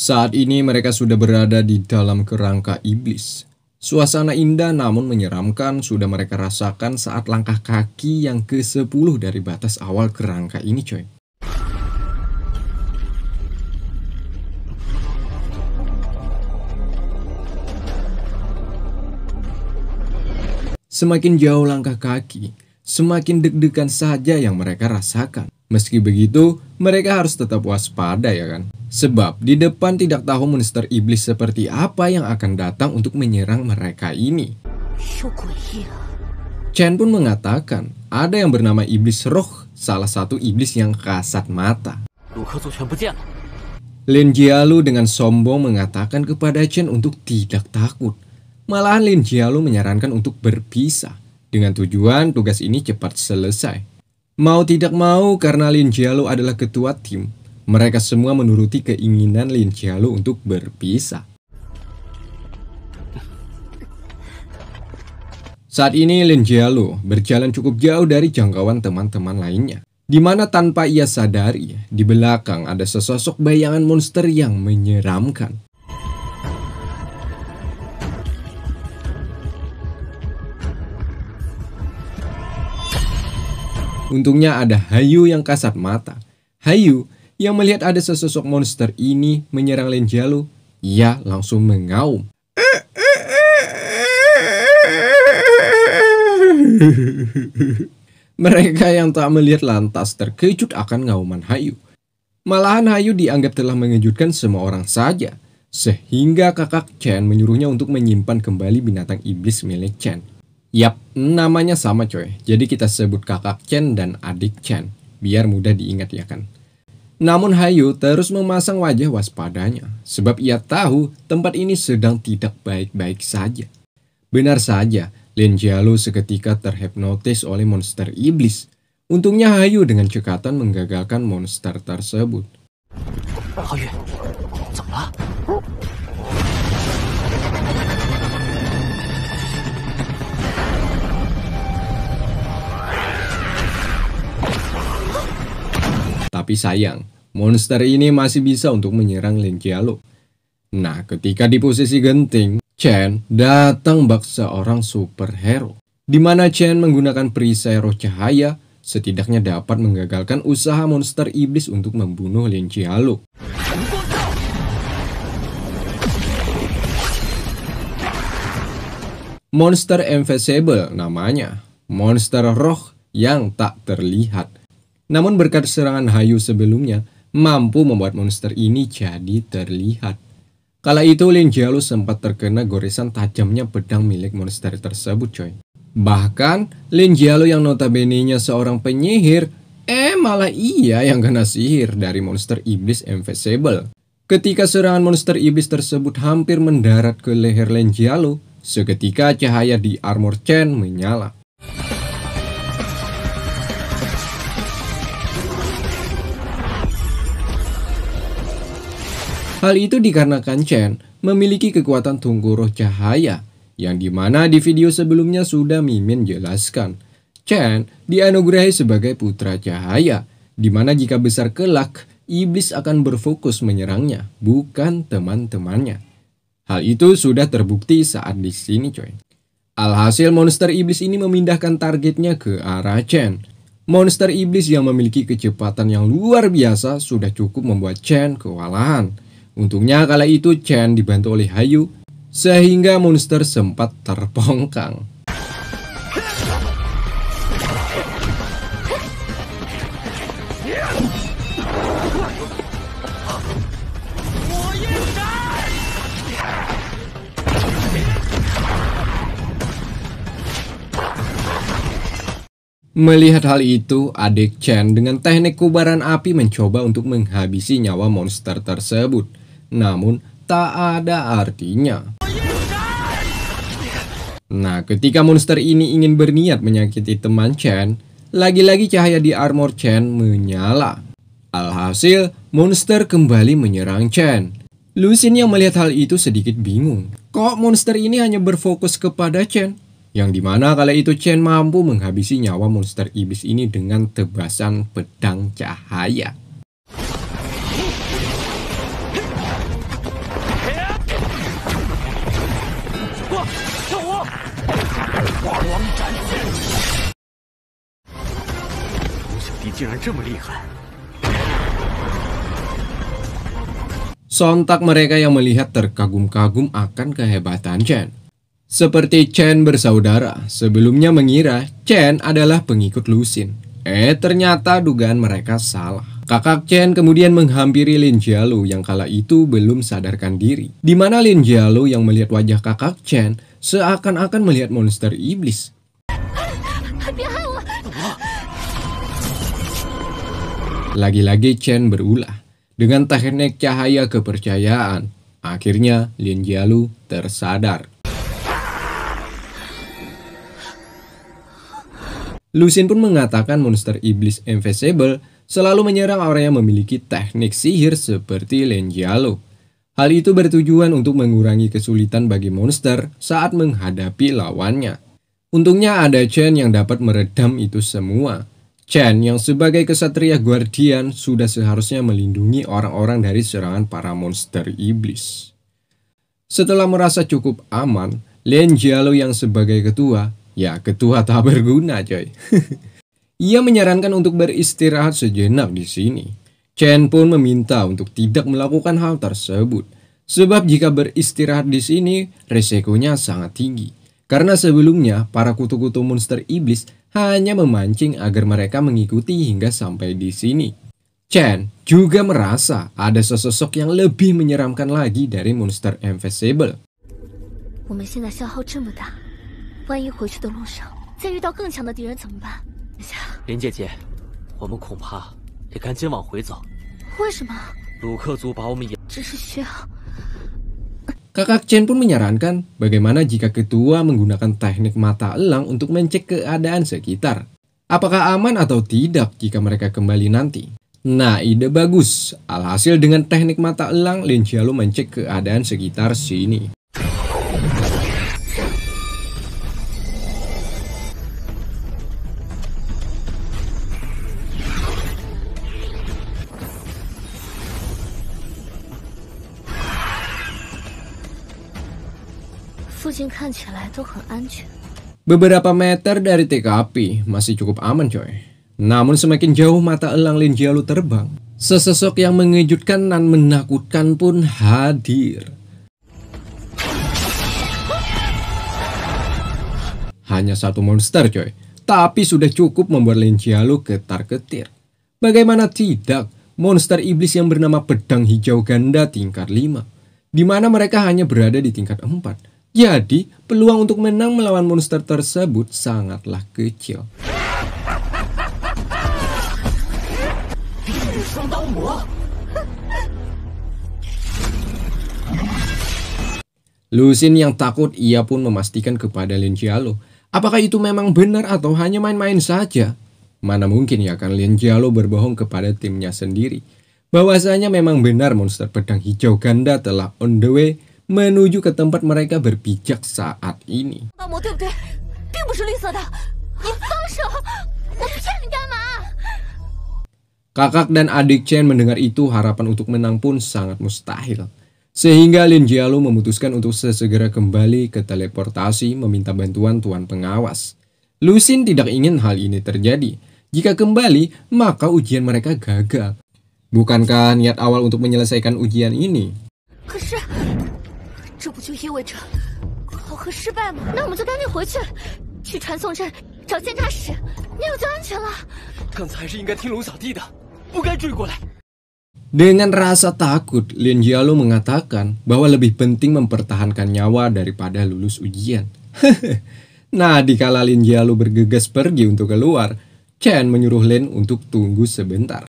Saat ini mereka sudah berada di dalam kerangka iblis. Suasana indah namun menyeramkan sudah mereka rasakan saat langkah kaki yang ke-10 dari batas awal kerangka ini coy. Semakin jauh langkah kaki, semakin deg-degan saja yang mereka rasakan. Meski begitu, mereka harus tetap waspada ya kan? Sebab di depan tidak tahu monster iblis seperti apa yang akan datang untuk menyerang mereka ini. Chen pun mengatakan, ada yang bernama Iblis Roh, salah satu iblis yang kasat mata. Lin Jialu dengan sombong mengatakan kepada Chen untuk tidak takut. Malahan Lin Jialu menyarankan untuk berpisah dengan tujuan tugas ini cepat selesai. Mau tidak mau, karena Lin Jialu adalah ketua tim, mereka semua menuruti keinginan Lin Jialu untuk berpisah. Saat ini Lin Jialu berjalan cukup jauh dari jangkauan teman-teman lainnya. Di mana tanpa ia sadari, di belakang ada sesosok bayangan monster yang menyeramkan. Untungnya ada Hayu yang kasat mata. Hayu yang melihat ada sesosok monster ini menyerang Lenjalu, ia langsung mengaum. Mereka yang tak melihat lantas terkejut akan ngauman Hayu. Malahan Hayu dianggap telah mengejutkan semua orang saja, sehingga kakak Chen menyuruhnya untuk menyimpan kembali binatang iblis milik Chen. Yap, namanya sama coy. Jadi kita sebut kakak Chen dan adik Chen, biar mudah diingat ya kan. Namun Hayu terus memasang wajah waspadanya, sebab ia tahu tempat ini sedang tidak baik-baik saja. Benar saja, Lin Jialu seketika terhipnotis oleh monster iblis. Untungnya Hayu dengan cekatan menggagalkan monster tersebut. Oh, iya, Tapi sayang, monster ini masih bisa untuk menyerang Lin Qialo. Nah, ketika di posisi genting, Chen datang bak seorang superhero. Di mana Chen menggunakan perisai roh cahaya setidaknya dapat menggagalkan usaha monster iblis untuk membunuh Lin Qialo. Monster Invisible namanya, monster roh yang tak terlihat. Namun berkat serangan Hayu sebelumnya, mampu membuat monster ini jadi terlihat. Kala itu Lin Jialu sempat terkena goresan tajamnya pedang milik monster tersebut coy. Bahkan Lin Jialu yang notabene-nya seorang penyihir, eh malah ia yang kena sihir dari monster iblis Invisible. Ketika serangan monster iblis tersebut hampir mendarat ke leher Lin Jialu, seketika cahaya di armor chain menyala. Hal itu dikarenakan Chen memiliki kekuatan tunggu roh cahaya, yang dimana di video sebelumnya sudah Mimin jelaskan. Chen dianugerahi sebagai putra cahaya, dimana jika besar kelak, iblis akan berfokus menyerangnya, bukan teman-temannya. Hal itu sudah terbukti saat di sini coy. Alhasil monster iblis ini memindahkan targetnya ke arah Chen. Monster iblis yang memiliki kecepatan yang luar biasa sudah cukup membuat Chen kewalahan. Untungnya kala itu Chen dibantu oleh Hayu, sehingga monster sempat terbongkang. Melihat hal itu, adik Chen dengan teknik kubaran api mencoba untuk menghabisi nyawa monster tersebut namun tak ada artinya. Nah, ketika monster ini ingin berniat menyakiti teman Chen, lagi-lagi cahaya di armor Chen menyala. Alhasil, monster kembali menyerang Chen. Lucin yang melihat hal itu sedikit bingung. Kok monster ini hanya berfokus kepada Chen? Yang dimana kala itu Chen mampu menghabisi nyawa monster iblis ini dengan tebasan pedang cahaya. Sontak mereka yang melihat terkagum-kagum akan kehebatan Chen. Seperti Chen bersaudara, sebelumnya mengira Chen adalah pengikut Lusin. Eh, ternyata dugaan mereka salah. Kakak Chen kemudian menghampiri Lin Jialu yang kala itu belum sadarkan diri. Di mana Lin Jialu yang melihat wajah kakak Chen seakan-akan melihat monster iblis. Lagi-lagi Chen berulah dengan teknik cahaya kepercayaan. Akhirnya Lin Jialu tersadar. Lucin pun mengatakan monster iblis invisible selalu menyerang orang yang memiliki teknik sihir seperti Lin Jialu. Hal itu bertujuan untuk mengurangi kesulitan bagi monster saat menghadapi lawannya. Untungnya ada Chen yang dapat meredam itu semua. Chen yang sebagai kesatria guardian sudah seharusnya melindungi orang-orang dari serangan para monster iblis. Setelah merasa cukup aman, Lian Jialo yang sebagai ketua, ya ketua tak berguna coy. Ia menyarankan untuk beristirahat sejenak di sini. Chen pun meminta untuk tidak melakukan hal tersebut. Sebab jika beristirahat di sini, resikonya sangat tinggi. Karena sebelumnya, para kutu-kutu monster iblis hanya memancing agar mereka mengikuti hingga sampai di sini. Chen juga merasa ada sesosok yang lebih menyeramkan lagi dari monster invisible. 我们现在消耗这么大，万一回去的路上再遇到更强的敌人怎么办？林姐姐，我们恐怕得赶紧往回走。Kakak Chen pun menyarankan bagaimana jika ketua menggunakan teknik mata elang untuk mencek keadaan sekitar. Apakah aman atau tidak jika mereka kembali nanti? Nah, ide bagus. Alhasil dengan teknik mata elang, Lin Xiaolu mencek keadaan sekitar sini. Beberapa meter dari TKP masih cukup aman coy. Namun semakin jauh mata elang Linjialu terbang, sesosok yang mengejutkan dan menakutkan pun hadir. Hanya satu monster coy, tapi sudah cukup membuat Linjialu ketar-ketir. Bagaimana tidak, monster iblis yang bernama pedang hijau ganda tingkat 5, di mana mereka hanya berada di tingkat 4. Jadi, peluang untuk menang melawan monster tersebut sangatlah kecil. Lucin yang takut ia pun memastikan kepada Lin Jialo, apakah itu memang benar atau hanya main-main saja? Mana mungkin ya kan Lin Jialo berbohong kepada timnya sendiri. Bahwasanya memang benar monster pedang hijau ganda telah on the way menuju ke tempat mereka berpijak saat ini. Kakak dan adik Chen mendengar itu harapan untuk menang pun sangat mustahil. Sehingga Lin Jialu memutuskan untuk sesegera kembali ke teleportasi meminta bantuan tuan pengawas. Lucin tidak ingin hal ini terjadi. Jika kembali, maka ujian mereka gagal. Bukankah niat awal untuk menyelesaikan ujian ini? 这不就意味着考核失败吗？那我们就赶紧回去，去传送阵找监察室，那样就安全了。刚才是应该听龙小弟的，不该追过来。Dengan rasa takut, Lin Jialu mengatakan bahwa lebih penting mempertahankan nyawa daripada lulus ujian. nah, dikala Lin Jialu bergegas pergi untuk keluar, Chen menyuruh Lin untuk tunggu sebentar.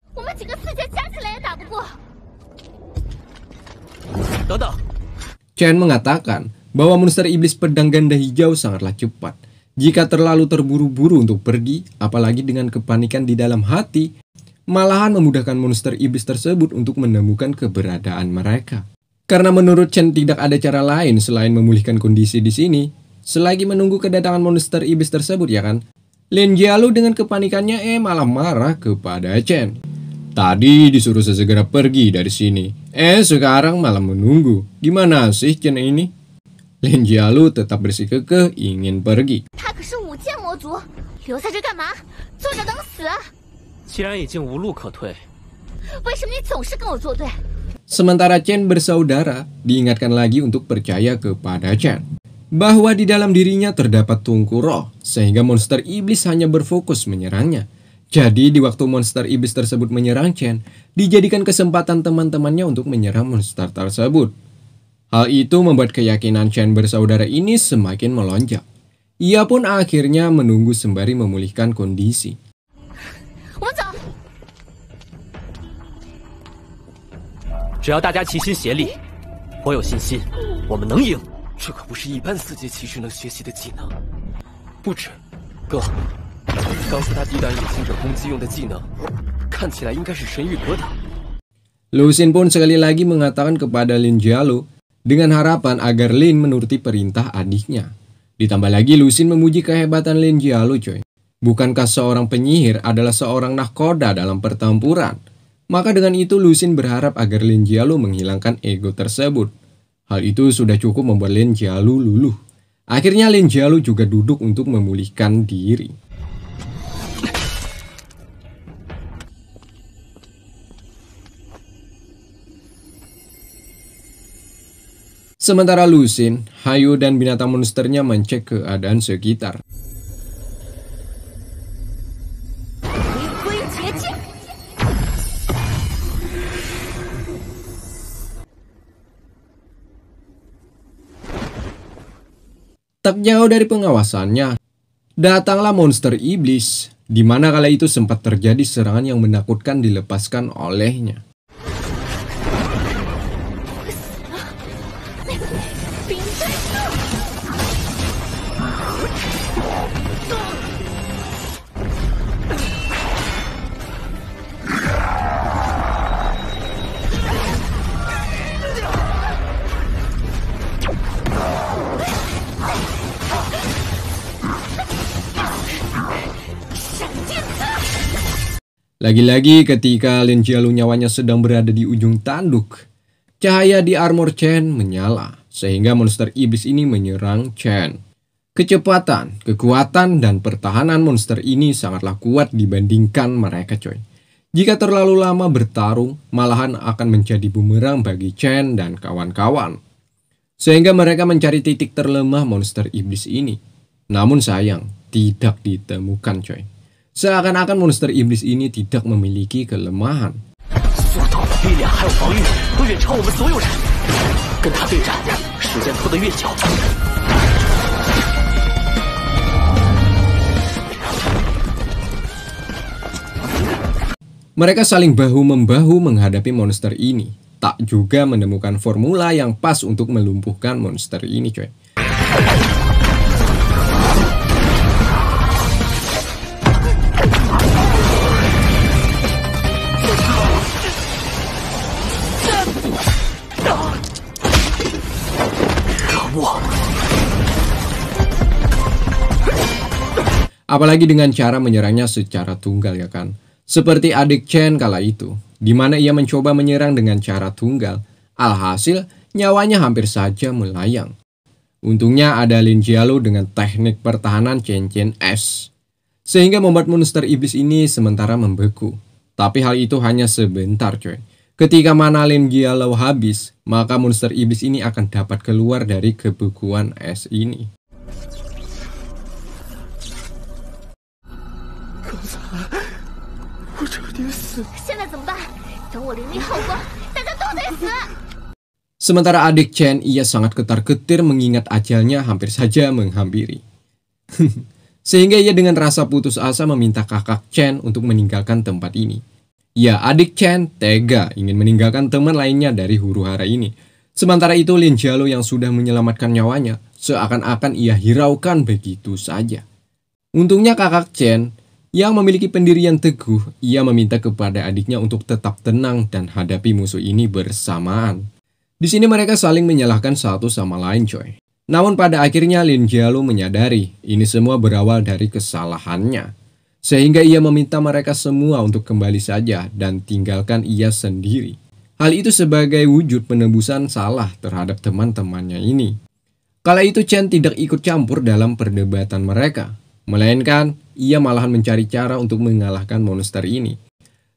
等等。Chen mengatakan bahwa monster iblis pedang ganda hijau sangatlah cepat. Jika terlalu terburu-buru untuk pergi, apalagi dengan kepanikan di dalam hati, malahan memudahkan monster iblis tersebut untuk menemukan keberadaan mereka. Karena menurut Chen tidak ada cara lain selain memulihkan kondisi di sini, selagi menunggu kedatangan monster iblis tersebut ya kan? Lin Jialu dengan kepanikannya eh malah marah kepada Chen. Tadi disuruh sesegera pergi dari sini. Eh, sekarang malah menunggu. Gimana sih Chen ini? Lin Jialu tetap bersikekoh ingin pergi. Sementara Chen bersaudara, diingatkan lagi untuk percaya kepada Chen. Bahwa di dalam dirinya terdapat tungku roh, sehingga monster iblis hanya berfokus menyerangnya. Jadi di waktu monster iblis tersebut menyerang Chen, dijadikan kesempatan teman-temannya untuk menyerang monster tersebut. Hal itu membuat keyakinan Chen bersaudara ini semakin melonjak. Ia pun akhirnya menunggu sembari memulihkan kondisi. 刚才他抵挡隐形者攻击用的技能，看起来应该是神域格挡。Lu Xin pun sekali lagi mengatakan kepada Lin Jialu dengan harapan agar Lin menuruti perintah adiknya. Ditambah lagi Lu Xin memuji kehebatan Lin Jialu coy. Bukankah seorang penyihir adalah seorang nahkoda dalam pertempuran? Maka dengan itu Lu berharap agar Lin Jialu menghilangkan ego tersebut. Hal itu sudah cukup membuat Lin Jialu luluh. Akhirnya Lin Jialu juga duduk untuk memulihkan diri. Sementara Lusin, Hayu dan binatang monsternya mencek keadaan sekitar. Tak jauh dari pengawasannya, datanglah monster iblis, di mana kala itu sempat terjadi serangan yang menakutkan dilepaskan olehnya. Lagi-lagi ketika Lin Jialu nyawanya sedang berada di ujung tanduk, cahaya di armor Chen menyala, sehingga monster iblis ini menyerang Chen. Kecepatan, kekuatan, dan pertahanan monster ini sangatlah kuat dibandingkan mereka coy. Jika terlalu lama bertarung, malahan akan menjadi bumerang bagi Chen dan kawan-kawan. Sehingga mereka mencari titik terlemah monster iblis ini. Namun sayang, tidak ditemukan coy. Seakan-akan monster iblis ini tidak memiliki kelemahan. Mereka saling bahu-membahu menghadapi monster ini. Tak juga menemukan formula yang pas untuk melumpuhkan monster ini, coy. Apalagi dengan cara menyerangnya secara tunggal ya kan. Seperti adik Chen kala itu, di mana ia mencoba menyerang dengan cara tunggal. Alhasil, nyawanya hampir saja melayang. Untungnya ada Lin Jialu dengan teknik pertahanan Chen Chen S. Sehingga membuat monster iblis ini sementara membeku. Tapi hal itu hanya sebentar coy. Ketika mana Lin Jialu habis, maka monster iblis ini akan dapat keluar dari kebekuan S ini. Sementara adik Chen ia sangat ketar-ketir mengingat ajalnya hampir saja menghampiri. Sehingga ia dengan rasa putus asa meminta kakak Chen untuk meninggalkan tempat ini. Ya, adik Chen tega ingin meninggalkan teman lainnya dari huru-hara ini. Sementara itu Lin Jialo yang sudah menyelamatkan nyawanya seakan-akan ia hiraukan begitu saja. Untungnya kakak Chen yang memiliki pendirian teguh, ia meminta kepada adiknya untuk tetap tenang dan hadapi musuh ini bersamaan. Di sini mereka saling menyalahkan satu sama lain coy. Namun pada akhirnya Lin Jialu menyadari ini semua berawal dari kesalahannya. Sehingga ia meminta mereka semua untuk kembali saja dan tinggalkan ia sendiri. Hal itu sebagai wujud penebusan salah terhadap teman-temannya ini. Kala itu Chen tidak ikut campur dalam perdebatan mereka. Melainkan, ia malahan mencari cara untuk mengalahkan monster ini.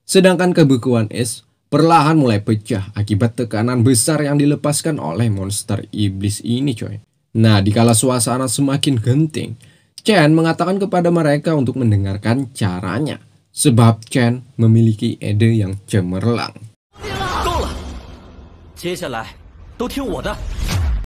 Sedangkan kebekuan es perlahan mulai pecah akibat tekanan besar yang dilepaskan oleh monster iblis ini coy. Nah, dikala suasana semakin genting, Chen mengatakan kepada mereka untuk mendengarkan caranya. Sebab Chen memiliki ide yang cemerlang.